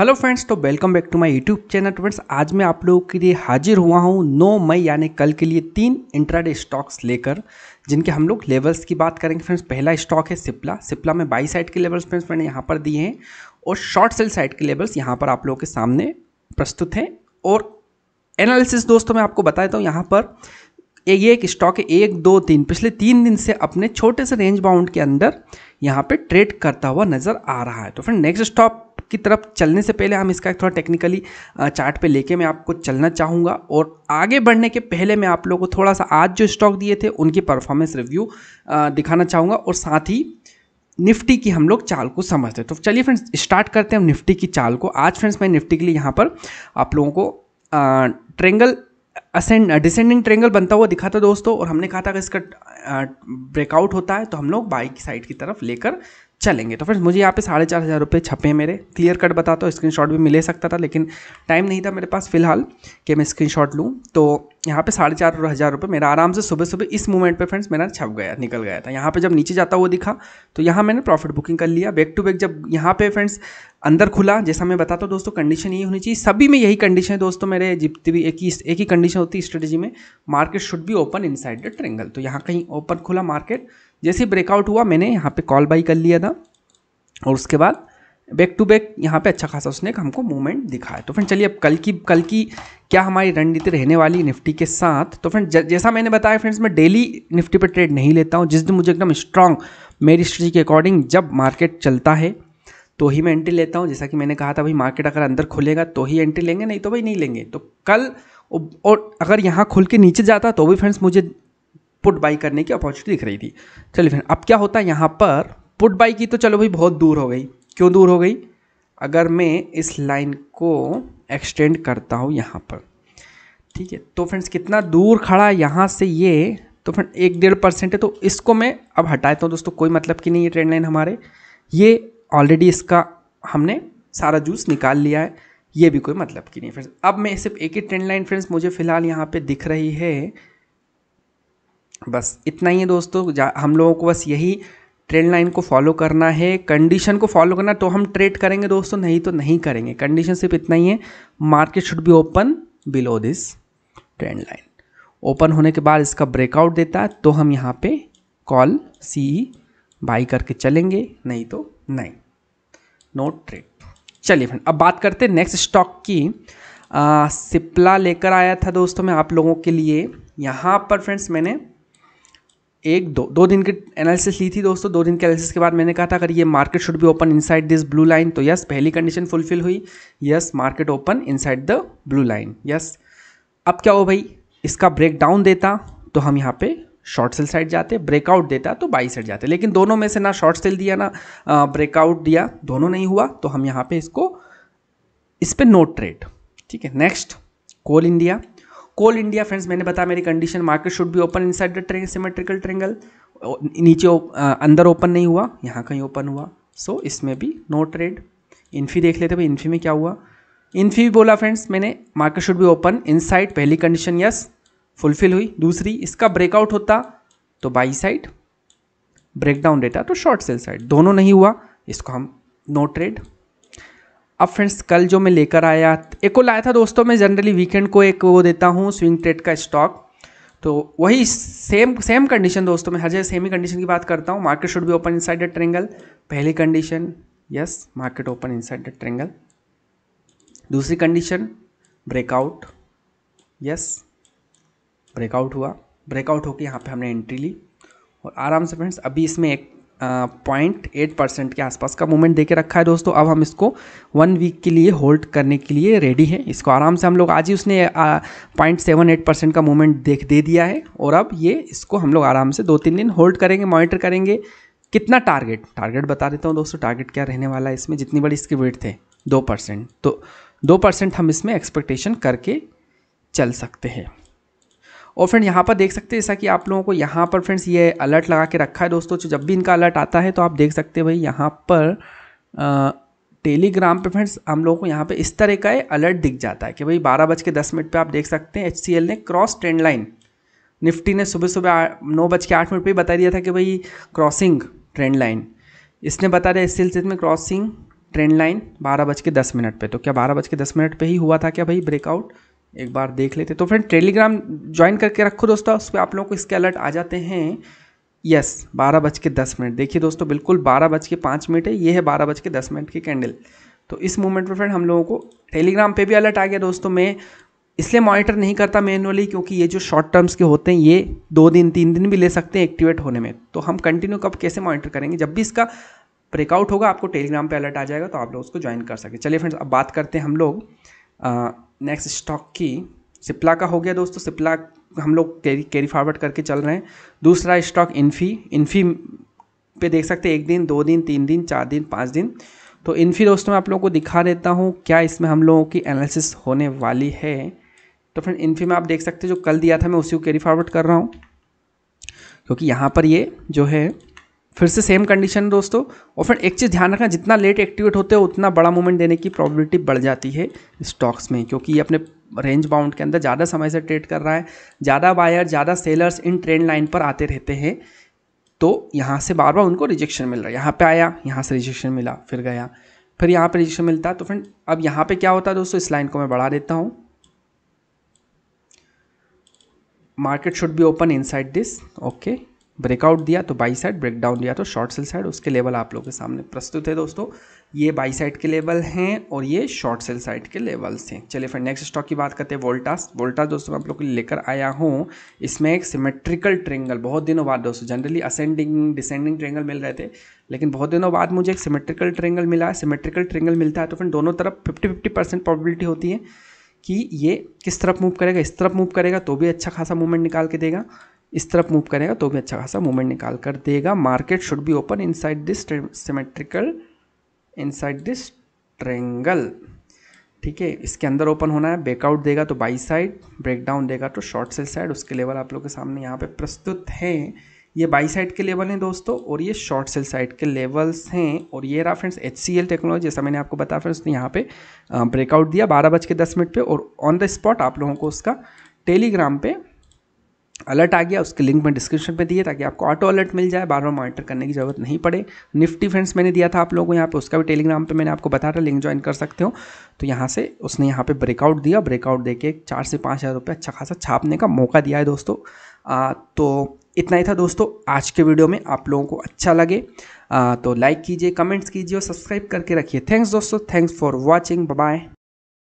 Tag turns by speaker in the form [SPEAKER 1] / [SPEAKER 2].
[SPEAKER 1] hello friends तो welcome back to my YouTube channel friends आज मैं आप लोगों के लिए हाजिर हुआ हूँ नौ मई यानी कल के लिए तीन इंट्राडे स्टॉक्स लेकर जिनके हम लोग लेवल्स की बात करेंगे फ्रेंड्स पहला स्टॉक है सिप्ला सिप्ला में बाई साइड के लेवल्स फ्रेंड्स मैंने यहाँ पर दिए हैं और शॉर्ट सेल साइड के लेवल्स यहाँ पर आप लोगों के सामने प्रस्तुत हैं और एनालिसिस दोस्तों मैं आपको बता देता हूँ यहाँ पर ये एक स्टॉक है एक दो तीन पिछले तीन दिन से अपने छोटे से रेंज बाउंड के अंदर यहाँ पे ट्रेड करता हुआ नजर आ रहा है तो फ्रेंड नेक्स्ट स्टॉप की तरफ चलने से पहले हम इसका थोड़ा टेक्निकली चार्ट पे लेके मैं आपको चलना चाहूँगा और आगे बढ़ने के पहले मैं आप लोगों को थोड़ा सा आज जो स्टॉक दिए थे उनकी परफॉर्मेंस रिव्यू दिखाना चाहूँगा और साथ ही निफ्टी की हम लोग चाल को समझते तो चलिए फ्रेंड्स स्टार्ट करते हैं हम निफ्टी की चाल को आज फ्रेंड्स मैं निफ्टी के लिए यहाँ पर आप लोगों को ट्रेंगल असेंड डिसेंडिंग ट्रेंगल बनता हुआ दिखा था दोस्तों और हमने कहा था कि इसका ब्रेकआउट होता है तो हम लोग बाइक साइड की तरफ लेकर चलेंगे तो फ्रेंड्स मुझे यहाँ पे साढ़े चार हज़ार रुपये छपे मेरे क्लियर कट बता हूँ तो, स्क्रीनशॉट भी मिले सकता था लेकिन टाइम नहीं था मेरे पास फिलहाल कि मैं स्क्रीनशॉट लूँ तो यहाँ पे साढ़े चार हज़ार रुपये मेरा आराम से सुबह सुबह इस मूवमेंट पे फ्रेंड्स मेरा छप गया निकल गया था यहाँ पे जब नीचे जाता हुआ दिखा तो यहाँ मैंने प्रॉफिट बुकिंग कर लिया बैक टू बैक जब यहाँ पे फ्रेंड्स अंदर खुला जैसा मैं बताता हूँ दोस्तों कंडीशन यही होनी चाहिए सभी में यही कंडीशन है दोस्तों मेरे जितनी भी एक ही एक ही कंडीशन होती है स्ट्रेटेजी में मार्केट शुड भी open inside the triangle तो यहाँ कहीं ओपन खुला मार्केट जैसे ब्रेकआउट हुआ मैंने यहाँ पे कॉल बाई कर लिया था और उसके बाद बैक टू बैक यहाँ पे अच्छा खासा उसने हमको मूवमेंट दिखाया तो फ्रेंड चलिए अब कल की कल की क्या हमारी रणनीति रहने वाली निफ्टी के साथ तो फ्रेंड जैसा मैंने बताया फ्रेंड्स मैं डेली निफ्टी पर ट्रेड नहीं लेता हूँ जिस दिन मुझे एकदम स्ट्रांग मेरी स्ट्रेटी के अकॉर्डिंग जब मार्केट चलता है तो ही मैं एंट्री लेता हूँ जैसा कि मैंने कहा था भाई मार्केट अगर अंदर खुलेगा तो ही एंट्री लेंगे नहीं तो भाई नहीं लेंगे तो कल और अगर यहाँ खुल के नीचे जाता तो भी फ्रेंड्स मुझे पुट बाई करने की अपॉर्चुनिटी दिख रही थी चलिए फिर अब क्या होता है यहाँ पर पुट बाई की तो चलो भाई बहुत दूर हो गई क्यों दूर हो गई अगर मैं इस लाइन को एक्सटेंड करता हूँ यहाँ पर ठीक है तो फ्रेंड्स कितना दूर खड़ा है यहाँ से ये तो फ्रेंड एक डेढ़ परसेंट है तो इसको मैं अब हटाता हूँ दोस्तों कोई मतलब कि नहीं ये ट्रेंड लाइन हमारे ये ऑलरेडी इसका हमने सारा जूस निकाल लिया है ये भी कोई मतलब की नहीं फ्रेंड्स अब मैं सिर्फ एक ही ट्रेंड लाइन फ्रेंड्स मुझे फ़िलहाल यहाँ पर दिख रही है बस इतना ही है दोस्तों हम लोगों को बस यही ट्रेंड लाइन को फॉलो करना है कंडीशन को फॉलो करना तो हम ट्रेड करेंगे दोस्तों नहीं तो नहीं करेंगे कंडीशन सिर्फ इतना ही है market should be open below this trend line open होने के बाद इसका ब्रेकआउट देता है तो हम यहाँ पे कॉल सी बाई करके चलेंगे नहीं तो नहीं नो ट्रेड चलिए फ्रेंड अब बात करते हैं नेक्स्ट स्टॉक की सिप्ला लेकर आया था दोस्तों मैं आप लोगों के लिए यहाँ पर फ्रेंड्स मैंने एक दो दो दिन की एनालिसिस ली थी दोस्तों दो दिन के एनालिसिस के बाद मैंने कहा था अगर ये market should be open inside this blue line तो यस पहली कंडीशन फुलफिल हुई yes market open inside the blue line yes अब क्या हो भाई इसका ब्रेकडाउन देता तो हम यहाँ पे शॉर्ट सेल साइड जाते ब्रेकआउट देता तो बाई साइड जाते लेकिन दोनों में से ना शॉर्ट सेल दिया ना ब्रेकआउट दिया दोनों नहीं हुआ तो हम यहाँ पे इसको इस पर नो ट्रेड ठीक है नेक्स्ट कोल इंडिया कोल इंडिया फ्रेंड्स मैंने बताया मेरी condition market should be open inside the triangle symmetrical triangle नीचे आ, अंदर ओपन नहीं हुआ यहाँ कहीं ओपन हुआ सो so, इसमें भी नो ट्रेड इन्फी देख लेते भाई इन्फी में क्या हुआ इन्फी भी बोला फ्रेंड्स मैंने market should be open in पहली कंडीशन यस फुलफिल हुई दूसरी इसका ब्रेकआउट होता तो बाई साइड ब्रेकडाउन डेटा तो शॉर्ट सेल साइड दोनों नहीं हुआ इसको हम नो ट्रेड अब फ्रेंड्स कल जो मैं लेकर आया एक को लाया था दोस्तों मैं जनरली वीकेंड को एक वो देता हूँ स्विंग ट्रेड का स्टॉक तो वही सेम सेम कंडीशन दोस्तों मैं हर जगह सेम ही कंडीशन की बात करता हूँ market should be open inside triangle पहली condition yes market open inside triangle दूसरी कंडीशन ब्रेकआउट यस ब्रेकआउट हुआ ब्रेकआउट होकर यहाँ पे हमने एंट्री ली और आराम से फ्रेंड्स अभी इसमें एक पॉइंट एट परसेंट के आसपास का मूवमेंट देके रखा है दोस्तों अब हम इसको वन वीक के लिए होल्ड करने के लिए रेडी है इसको आराम से हम लोग आज ही उसने पॉइंट सेवन एट परसेंट का मूवमेंट देख दे दिया है और अब ये इसको हम लोग आराम से दो तीन दिन होल्ड करेंगे मॉनिटर करेंगे कितना टारगेट टारगेट बता देता हूँ दोस्तों टारगेट क्या रहने वाला है इसमें जितनी बड़ी इसकी वेट थे दो परसेंट तो दो परसेंट हम इसमें एक्सपेक्टेशन करके चल सकते हैं और फ्रेंड यहाँ पर देख सकते हैं जैसा कि आप लोगों को यहाँ पर फ्रेंड्स ये अलर्ट लगा के रखा है दोस्तों जब भी इनका अलर्ट आता है तो आप देख सकते हैं भाई यहाँ पर टेलीग्राम पे फ्रेंड्स हम लोगों को यहाँ पे इस तरह का अलर्ट दिख जाता है कि भाई बारह बज के दस मिनट पर आप देख सकते हैं एच ने क्रॉस ट्रेंड लाइन निफ्टी ने सुबह सुबह नौ बज के आठ मिनट पर बता दिया था कि भाई क्रॉसिंग ट्रेंड लाइन इसने बता दिया इस सिलसिले में क्रॉसिंग ट्रेंड लाइन बारह बज के दस मिनट पर तो क्या बारह बज के दस मिनट पर ही हुआ था क्या भाई ब्रेकआउट एक बार देख लेते तो फ्रेंड टेलीग्राम ज्वाइन करके रखो दोस्तों उस पर आप लोगों को इसके अलर्ट आ जाते हैं यस बारह बज के दस मिनट देखिए दोस्तों बिल्कुल बारह बज के पाँच मिनट है ये है बारह बज के दस मिनट की कैंडल तो इस मूवमेंट पर फ्रेंड हम लोगों को टेलीग्राम पे भी अलर्ट आ गया दोस्तों मैं इसलिए मॉनिटर नहीं करता मैनुअली क्योंकि ये जो शॉर्ट टर्म्स के होते हैं ये दो दिन तीन दिन भी ले सकते हैं एक्टिवेट होने में तो हम कंटिन्यू कब कैसे मॉनिटर करेंगे जब भी इसका ब्रेकआउट होगा आपको टेलीग्राम पर अलर्ट आ जाएगा तो आप लोग उसको ज्वाइन कर सकें चलिए फ्रेंड्स अब बात करते हैं हम लोग नेक्स्ट स्टॉक की सिप्ला का हो गया दोस्तों सिप्ला हम लोग कैरी कैरी फॉरवर्ड करके चल रहे हैं दूसरा स्टॉक इन्फी इन्फी पे देख सकते हैं एक दिन दो दिन तीन दिन चार दिन पाँच दिन तो इन्फी दोस्तों मैं आप लोगों को दिखा देता हूँ क्या इसमें हम लोगों की एनालिसिस होने वाली है तो फ्रेंड इन्फी में आप देख सकते हैं जो कल दिया था मैं उसी को कैरी फॉरवर्ड कर रहा हूँ क्योंकि यहाँ पर ये जो है फिर से सेम कंडीशन दोस्तों और फिर एक चीज़ ध्यान रखना जितना लेट एक्टिवेट होते हो उतना बड़ा मूवमेंट देने की प्रॉबिलिटी बढ़ जाती है स्टॉक्स में क्योंकि ये अपने रेंज बाउंड के अंदर ज़्यादा समय से ट्रेड कर रहा है ज़्यादा बायर ज़्यादा सेलर्स इन ट्रेंड लाइन पर आते रहते हैं तो यहाँ से बार बार उनको रिजेक्शन मिल रहा है यहाँ पर आया यहाँ से रिजेक्शन मिला फिर गया फिर यहाँ पर रिजेक्शन मिलता तो फ्रेंड अब यहाँ पर क्या होता है दोस्तों इस लाइन को मैं बढ़ा देता हूँ market should be open inside this okay breakout दिया तो बाई साइड ब्रेकडाउन दिया तो शॉर्ट सेल साइड उसके लेवल आप लोगों के सामने प्रस्तुत है दोस्तों ये बाई साइड के लेवल हैं और ये शॉर्ट सेल साइड के लेवल्स हैं चलिए फिर नेक्स्ट स्टॉक की बात करते हैं वोल्टास वोल्टास दोस्तों आप लोग के लिए लेकर आया हूँ इसमें एक सिमेट्रिकल ट्रेंगल बहुत दिनों बाद दोस्तों जनरली असेंडिंग डिसेंडिंग ट्रेंगल मिल रहे थे लेकिन बहुत दिनों बाद मुझे एक सिमेट्रिकल ट्रेंगल मिला है सिमेट्रिकल ट्रेंगल मिलता है तो फिर दोनों तरफ फिफ्टी फिफ्टी परसेंट प्रॉबिलिटी होती है कि ये किस तरफ मूव करेगा इस तरफ मूव करेगा तो भी अच्छा खासा मूवमेंट निकाल के देगा इस तरफ मूव करेगा तो भी अच्छा खासा मूवमेंट निकाल कर देगा market should be open inside this symmetrical inside this triangle ठीक है इसके अंदर ओपन होना है ब्रेकआउट देगा तो बाई साइड ब्रेकडाउन देगा तो शॉर्ट सेल साइड उसके लेवल आप लोग के सामने यहाँ पे प्रस्तुत हैं ये बाई साइड के लेवल हैं दोस्तों और ये शॉर्ट सेल साइड के लेवल्स हैं और ये रहा friends H C L technology जैसा मैंने आपको बताया फ्रेंड्स उसने तो यहाँ पे ब्रेकआउट दिया बारह बज के दस मिनट पर और ऑन द स्पॉट आप लोगों को उसका टेलीग्राम पर अलर्ट आ गया उसके लिंक मैं डिस्क्रिप्शन में दिए ताकि आपको ऑटो अलर्ट मिल जाए बार बार मॉनिटर करने की जरूरत नहीं पड़े निफ्टी फ्रेंड्स मैंने दिया था आप लोगों को यहाँ पे उसका भी टेलीग्राम पे मैंने आपको बताया था लिंक ज्वाइन कर सकते हो तो यहाँ से उसने यहाँ पे ब्रेकआउट दिया ब्रेकआउट दे के चार से पाँच हज़ार रुपये अच्छा खासा छापने का मौका दिया है दोस्तों आ, तो इतना ही था दोस्तों आज के वीडियो में आप लोगों को अच्छा लगे आ, तो लाइक कीजिए कमेंट्स कीजिए और सब्सक्राइब करके रखिए थैंक्स दोस्तों थैंक्स फॉर वॉचिंग बाय